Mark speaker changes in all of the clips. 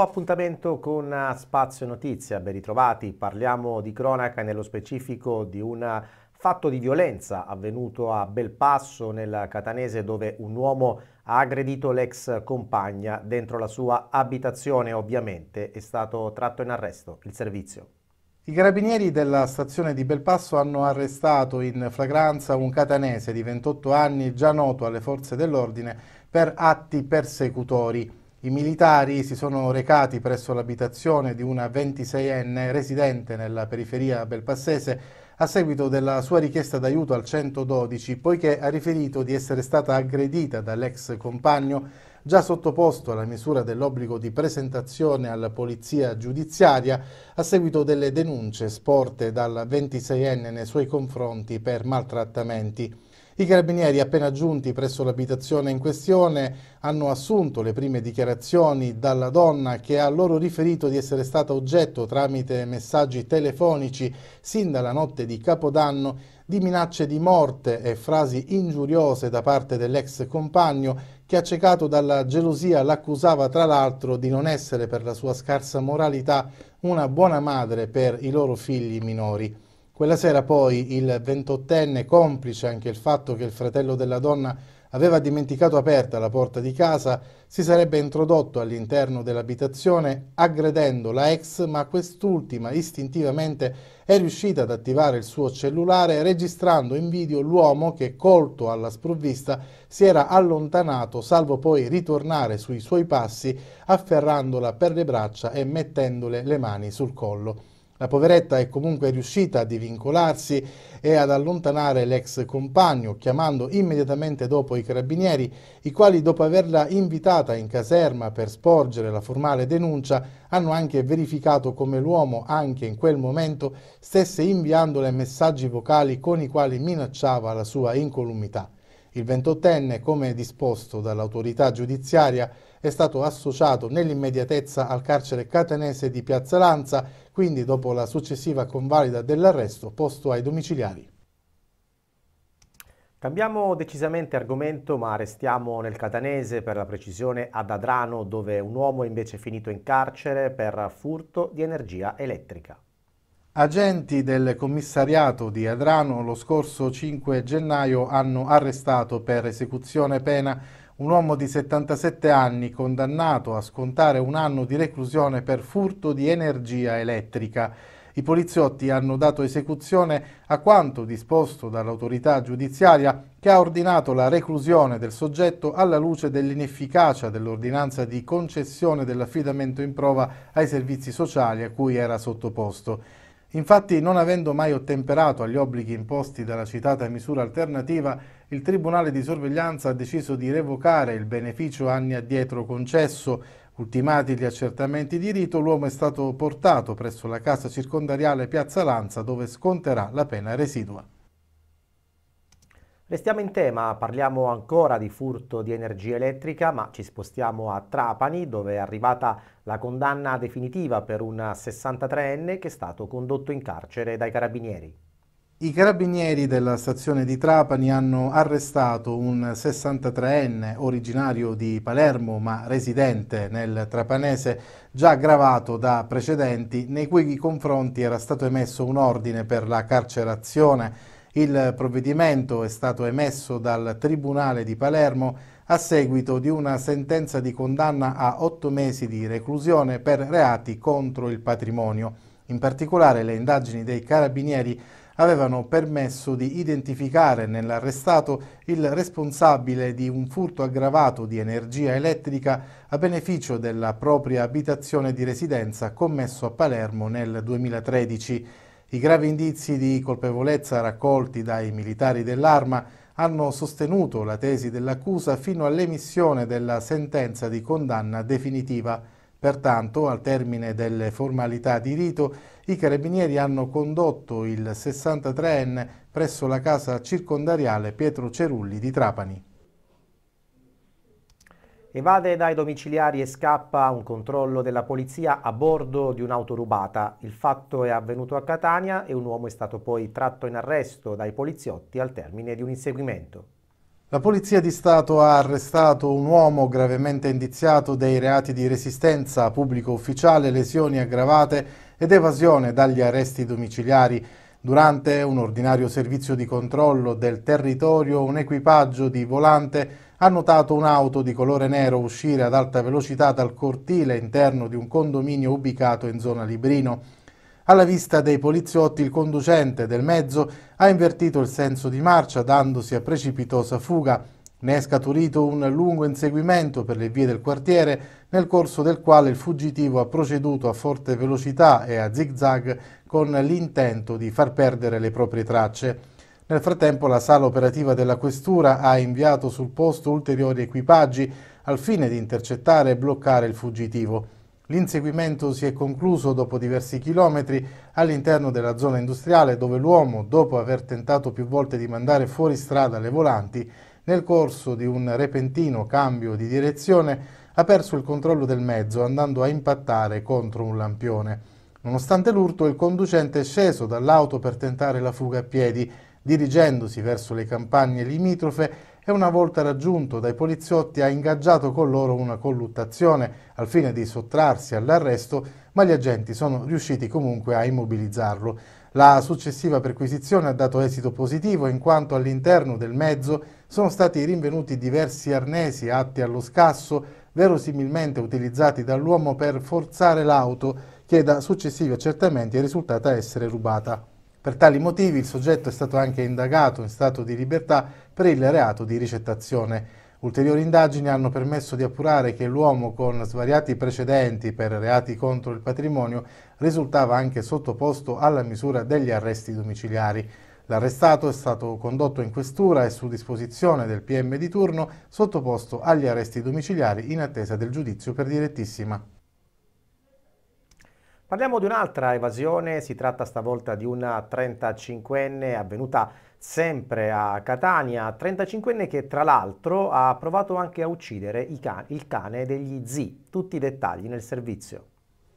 Speaker 1: Nuovo appuntamento con eh, Spazio Notizia, ben ritrovati, parliamo di cronaca nello specifico di un fatto di violenza avvenuto a Belpasso nel Catanese dove un uomo ha aggredito l'ex compagna dentro la sua abitazione, ovviamente è stato tratto in arresto il servizio.
Speaker 2: I carabinieri della stazione di Belpasso hanno arrestato in flagranza un catanese di 28 anni già noto alle forze dell'ordine per atti persecutori. I militari si sono recati presso l'abitazione di una 26enne residente nella periferia belpassese a seguito della sua richiesta d'aiuto al 112 poiché ha riferito di essere stata aggredita dall'ex compagno già sottoposto alla misura dell'obbligo di presentazione alla polizia giudiziaria a seguito delle denunce sporte dalla 26enne nei suoi confronti per maltrattamenti. I carabinieri appena giunti presso l'abitazione in questione hanno assunto le prime dichiarazioni dalla donna che ha loro riferito di essere stata oggetto tramite messaggi telefonici sin dalla notte di Capodanno di minacce di morte e frasi ingiuriose da parte dell'ex compagno che accecato dalla gelosia l'accusava tra l'altro di non essere per la sua scarsa moralità una buona madre per i loro figli minori. Quella sera poi il ventottenne, complice anche il fatto che il fratello della donna aveva dimenticato aperta la porta di casa, si sarebbe introdotto all'interno dell'abitazione aggredendo la ex, ma quest'ultima istintivamente è riuscita ad attivare il suo cellulare registrando in video l'uomo che, colto alla sprovvista, si era allontanato, salvo poi ritornare sui suoi passi, afferrandola per le braccia e mettendole le mani sul collo. La poveretta è comunque riuscita a divincolarsi e ad allontanare l'ex compagno, chiamando immediatamente dopo i carabinieri, i quali dopo averla invitata in caserma per sporgere la formale denuncia, hanno anche verificato come l'uomo anche in quel momento stesse inviandole messaggi vocali con i quali minacciava la sua incolumità. Il ventottenne, come disposto dall'autorità giudiziaria, è stato associato nell'immediatezza al carcere catanese di Piazza Lanza, quindi dopo la successiva convalida dell'arresto posto ai domiciliari.
Speaker 1: Cambiamo decisamente argomento ma restiamo nel catanese per la precisione ad Adrano dove un uomo è invece finito in carcere per furto di energia elettrica.
Speaker 2: Agenti del commissariato di Adrano lo scorso 5 gennaio hanno arrestato per esecuzione pena un uomo di 77 anni condannato a scontare un anno di reclusione per furto di energia elettrica. I poliziotti hanno dato esecuzione a quanto disposto dall'autorità giudiziaria che ha ordinato la reclusione del soggetto alla luce dell'inefficacia dell'ordinanza di concessione dell'affidamento in prova ai servizi sociali a cui era sottoposto. Infatti, non avendo mai ottemperato agli obblighi imposti dalla citata misura alternativa, il Tribunale di sorveglianza ha deciso di revocare il beneficio anni addietro concesso. Ultimati gli accertamenti di rito, l'uomo è stato portato presso la casa circondariale
Speaker 1: Piazza Lanza dove sconterà la pena residua. Restiamo in tema, parliamo ancora di furto di energia elettrica, ma ci spostiamo a Trapani, dove è arrivata la condanna definitiva per un 63enne che è stato condotto in carcere dai carabinieri.
Speaker 2: I carabinieri della stazione di Trapani hanno arrestato un 63enne originario di Palermo ma residente nel trapanese già aggravato da precedenti nei cui confronti era stato emesso un ordine per la carcerazione il provvedimento è stato emesso dal Tribunale di Palermo a seguito di una sentenza di condanna a otto mesi di reclusione per reati contro il patrimonio. In particolare le indagini dei carabinieri avevano permesso di identificare nell'arrestato il responsabile di un furto aggravato di energia elettrica a beneficio della propria abitazione di residenza commesso a Palermo nel 2013. I gravi indizi di colpevolezza raccolti dai militari dell'arma hanno sostenuto la tesi dell'accusa fino all'emissione della sentenza di condanna definitiva. Pertanto, al termine delle formalità di rito, i carabinieri hanno condotto il 63enne presso la casa circondariale Pietro Cerulli di Trapani.
Speaker 1: Evade dai domiciliari e scappa a un controllo della polizia a bordo di un'auto rubata. Il fatto è avvenuto a Catania e un uomo è stato poi tratto in arresto dai poliziotti al termine di un inseguimento.
Speaker 2: La Polizia di Stato ha arrestato un uomo gravemente indiziato dei reati di resistenza a pubblico ufficiale, lesioni aggravate ed evasione dagli arresti domiciliari. Durante un ordinario servizio di controllo del territorio, un equipaggio di volante ha notato un'auto di colore nero uscire ad alta velocità dal cortile interno di un condominio ubicato in zona Librino. Alla vista dei poliziotti il conducente del mezzo ha invertito il senso di marcia dandosi a precipitosa fuga. Ne è scaturito un lungo inseguimento per le vie del quartiere, nel corso del quale il fuggitivo ha proceduto a forte velocità e a zigzag con l'intento di far perdere le proprie tracce. Nel frattempo la sala operativa della Questura ha inviato sul posto ulteriori equipaggi al fine di intercettare e bloccare il fuggitivo. L'inseguimento si è concluso dopo diversi chilometri all'interno della zona industriale dove l'uomo, dopo aver tentato più volte di mandare fuori strada le volanti, nel corso di un repentino cambio di direzione ha perso il controllo del mezzo andando a impattare contro un lampione. Nonostante l'urto, il conducente è sceso dall'auto per tentare la fuga a piedi, dirigendosi verso le campagne limitrofe e una volta raggiunto dai poliziotti ha ingaggiato con loro una colluttazione al fine di sottrarsi all'arresto, ma gli agenti sono riusciti comunque a immobilizzarlo. La successiva perquisizione ha dato esito positivo in quanto all'interno del mezzo sono stati rinvenuti diversi arnesi atti allo scasso, verosimilmente utilizzati dall'uomo per forzare l'auto che da successivi accertamenti è risultata essere rubata. Per tali motivi il soggetto è stato anche indagato in stato di libertà per il reato di ricettazione. Ulteriori indagini hanno permesso di appurare che l'uomo con svariati precedenti per reati contro il patrimonio risultava anche sottoposto alla misura degli arresti domiciliari. L'arrestato è stato condotto in questura e su disposizione del PM di turno sottoposto agli arresti domiciliari in attesa del giudizio per direttissima.
Speaker 1: Parliamo di un'altra evasione, si tratta stavolta di una 35enne avvenuta sempre a Catania, 35enne che tra l'altro ha provato anche a uccidere can il cane degli zii. Tutti i dettagli nel servizio.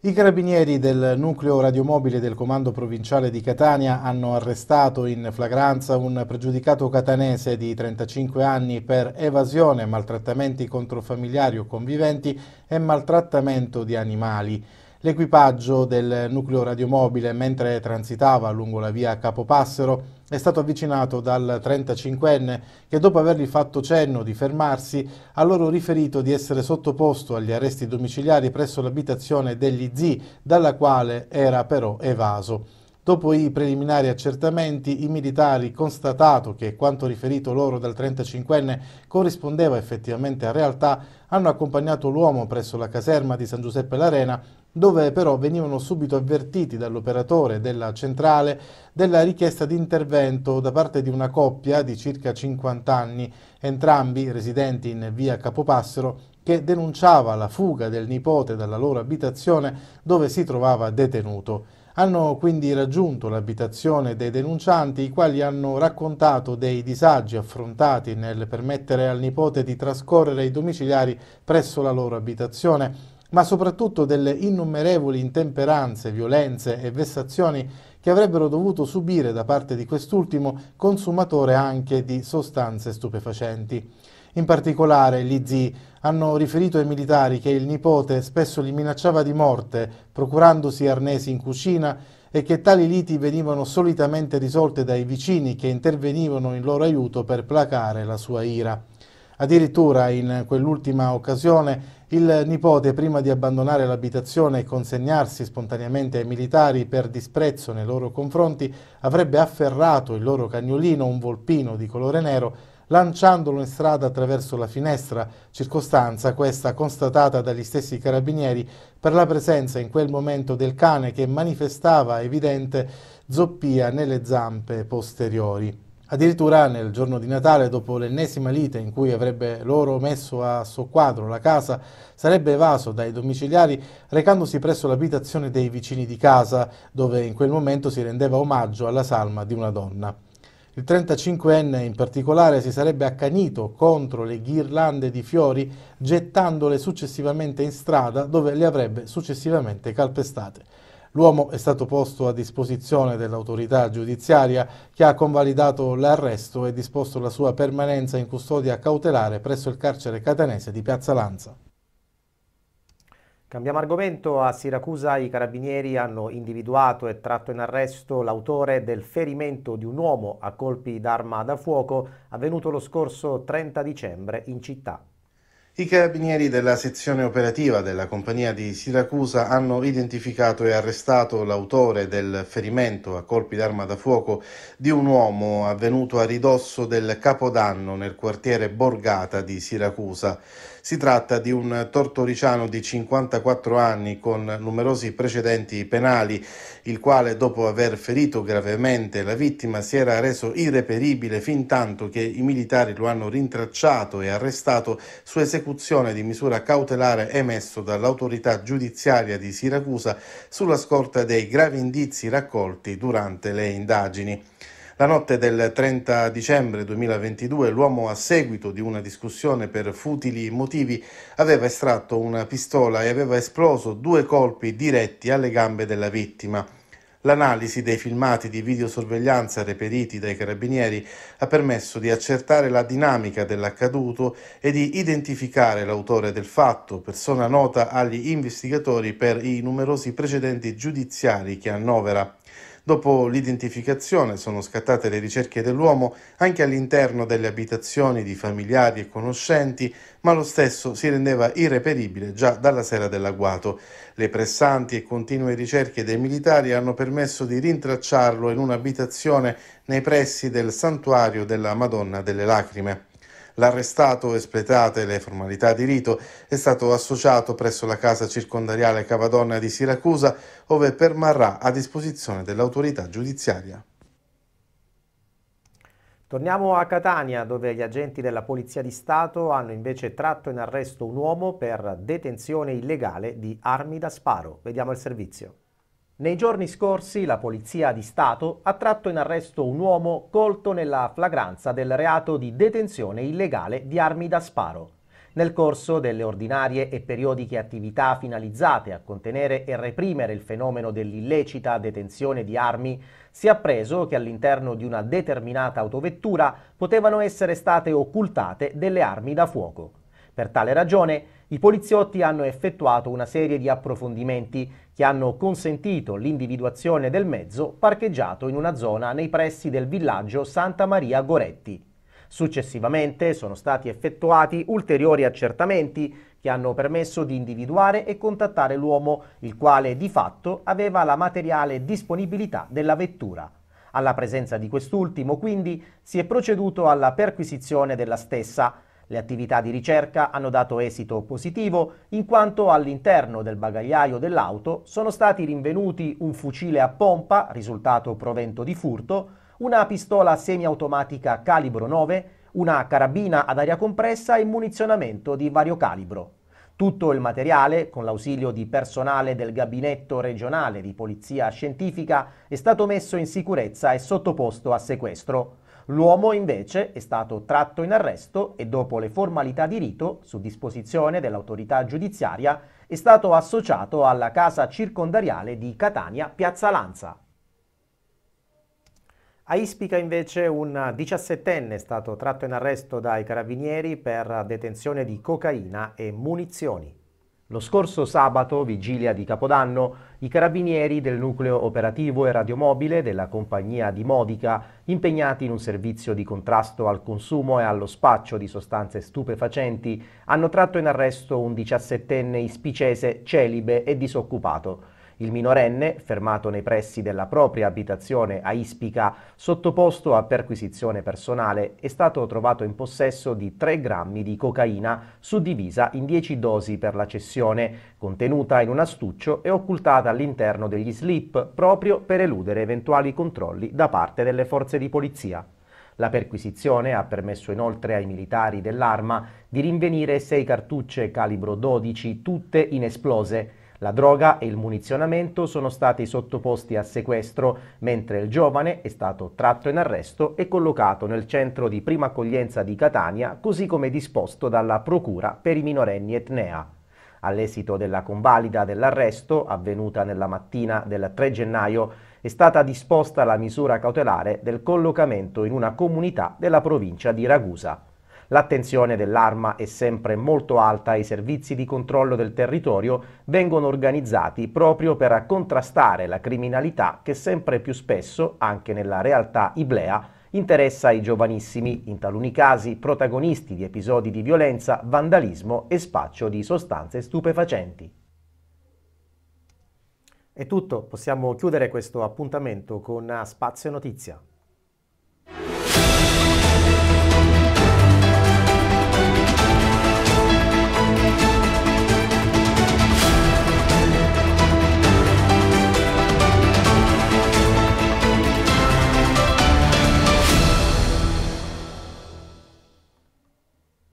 Speaker 2: I carabinieri del nucleo radiomobile del comando provinciale di Catania hanno arrestato in flagranza un pregiudicato catanese di 35 anni per evasione, maltrattamenti contro familiari o conviventi e maltrattamento di animali. L'equipaggio del nucleo radiomobile, mentre transitava lungo la via Capopassero, è stato avvicinato dal 35enne che dopo avergli fatto cenno di fermarsi ha loro riferito di essere sottoposto agli arresti domiciliari presso l'abitazione degli zii dalla quale era però evaso. Dopo i preliminari accertamenti, i militari, constatato che quanto riferito loro dal 35enne corrispondeva effettivamente a realtà, hanno accompagnato l'uomo presso la caserma di San Giuseppe l'Arena dove però venivano subito avvertiti dall'operatore della centrale della richiesta di intervento da parte di una coppia di circa 50 anni, entrambi residenti in via Capopassero, che denunciava la fuga del nipote dalla loro abitazione dove si trovava detenuto. Hanno quindi raggiunto l'abitazione dei denuncianti, i quali hanno raccontato dei disagi affrontati nel permettere al nipote di trascorrere i domiciliari presso la loro abitazione ma soprattutto delle innumerevoli intemperanze, violenze e vessazioni che avrebbero dovuto subire da parte di quest'ultimo consumatore anche di sostanze stupefacenti. In particolare gli zii hanno riferito ai militari che il nipote spesso li minacciava di morte procurandosi arnesi in cucina e che tali liti venivano solitamente risolte dai vicini che intervenivano in loro aiuto per placare la sua ira. Addirittura in quell'ultima occasione il nipote, prima di abbandonare l'abitazione e consegnarsi spontaneamente ai militari per disprezzo nei loro confronti, avrebbe afferrato il loro cagnolino, un volpino di colore nero, lanciandolo in strada attraverso la finestra, circostanza questa constatata dagli stessi carabinieri per la presenza in quel momento del cane che manifestava evidente zoppia nelle zampe posteriori. Addirittura nel giorno di Natale, dopo l'ennesima lite in cui avrebbe loro messo a soqquadro la casa, sarebbe evaso dai domiciliari recandosi presso l'abitazione dei vicini di casa, dove in quel momento si rendeva omaggio alla salma di una donna. Il 35enne in particolare si sarebbe accanito contro le ghirlande di fiori, gettandole successivamente in strada, dove le avrebbe successivamente calpestate. L'uomo è stato posto a disposizione dell'autorità giudiziaria che ha convalidato l'arresto e disposto la sua permanenza in custodia cautelare presso il carcere catanese di Piazza Lanza.
Speaker 1: Cambiamo argomento. A Siracusa i carabinieri hanno individuato e tratto in arresto l'autore del ferimento di un uomo a colpi d'arma da fuoco avvenuto lo scorso 30 dicembre in città.
Speaker 2: I carabinieri della sezione operativa della compagnia di Siracusa hanno identificato e arrestato l'autore del ferimento a colpi d'arma da fuoco di un uomo avvenuto a ridosso del Capodanno nel quartiere Borgata di Siracusa. Si tratta di un tortoriciano di 54 anni con numerosi precedenti penali, il quale dopo aver ferito gravemente la vittima si era reso irreperibile fin tanto che i militari lo hanno rintracciato e arrestato su esecuzione di misura cautelare emesso dall'autorità giudiziaria di Siracusa sulla scorta dei gravi indizi raccolti durante le indagini. La notte del 30 dicembre 2022 l'uomo a seguito di una discussione per futili motivi aveva estratto una pistola e aveva esploso due colpi diretti alle gambe della vittima. L'analisi dei filmati di videosorveglianza reperiti dai carabinieri ha permesso di accertare la dinamica dell'accaduto e di identificare l'autore del fatto, persona nota agli investigatori per i numerosi precedenti giudiziari che annovera. Dopo l'identificazione sono scattate le ricerche dell'uomo anche all'interno delle abitazioni di familiari e conoscenti, ma lo stesso si rendeva irreperibile già dalla sera dell'agguato. Le pressanti e continue ricerche dei militari hanno permesso di rintracciarlo in un'abitazione nei pressi del santuario della Madonna delle Lacrime. L'arrestato, espletate le formalità di rito, è stato associato presso la casa circondariale Cavadonna di Siracusa, ove permarrà a disposizione dell'autorità giudiziaria.
Speaker 1: Torniamo a Catania, dove gli agenti della Polizia di Stato hanno invece tratto in arresto un uomo per detenzione illegale di armi da sparo. Vediamo il servizio. Nei giorni scorsi la Polizia di Stato ha tratto in arresto un uomo colto nella flagranza del reato di detenzione illegale di armi da sparo. Nel corso delle ordinarie e periodiche attività finalizzate a contenere e reprimere il fenomeno dell'illecita detenzione di armi, si è appreso che all'interno di una determinata autovettura potevano essere state occultate delle armi da fuoco. Per tale ragione, i poliziotti hanno effettuato una serie di approfondimenti che hanno consentito l'individuazione del mezzo parcheggiato in una zona nei pressi del villaggio Santa Maria Goretti. Successivamente sono stati effettuati ulteriori accertamenti che hanno permesso di individuare e contattare l'uomo, il quale di fatto aveva la materiale disponibilità della vettura. Alla presenza di quest'ultimo, quindi, si è proceduto alla perquisizione della stessa, le attività di ricerca hanno dato esito positivo in quanto all'interno del bagagliaio dell'auto sono stati rinvenuti un fucile a pompa, risultato provento di furto, una pistola semiautomatica calibro 9, una carabina ad aria compressa e munizionamento di vario calibro. Tutto il materiale, con l'ausilio di personale del Gabinetto regionale di Polizia Scientifica, è stato messo in sicurezza e sottoposto a sequestro. L'uomo invece è stato tratto in arresto e dopo le formalità di rito, su disposizione dell'autorità giudiziaria, è stato associato alla casa circondariale di Catania Piazza Lanza. A Ispica invece un 17enne è stato tratto in arresto dai carabinieri per detenzione di cocaina e munizioni. Lo scorso sabato, vigilia di Capodanno, i carabinieri del nucleo operativo e radiomobile della compagnia di Modica, impegnati in un servizio di contrasto al consumo e allo spaccio di sostanze stupefacenti, hanno tratto in arresto un 17enne ispicese celibe e disoccupato il minorenne, fermato nei pressi della propria abitazione a Ispica, sottoposto a perquisizione personale, è stato trovato in possesso di 3 grammi di cocaina suddivisa in 10 dosi per la cessione, contenuta in un astuccio e occultata all'interno degli slip proprio per eludere eventuali controlli da parte delle forze di polizia. La perquisizione ha permesso inoltre ai militari dell'arma di rinvenire sei cartucce calibro 12 tutte inesplose, la droga e il munizionamento sono stati sottoposti a sequestro, mentre il giovane è stato tratto in arresto e collocato nel centro di prima accoglienza di Catania, così come disposto dalla Procura per i minorenni etnea. All'esito della convalida dell'arresto, avvenuta nella mattina del 3 gennaio, è stata disposta la misura cautelare del collocamento in una comunità della provincia di Ragusa. L'attenzione dell'arma è sempre molto alta e i servizi di controllo del territorio vengono organizzati proprio per contrastare la criminalità che sempre più spesso, anche nella realtà iblea, interessa i giovanissimi, in taluni casi protagonisti di episodi di violenza, vandalismo e spaccio di sostanze stupefacenti. È tutto, possiamo chiudere questo appuntamento con Spazio Notizia.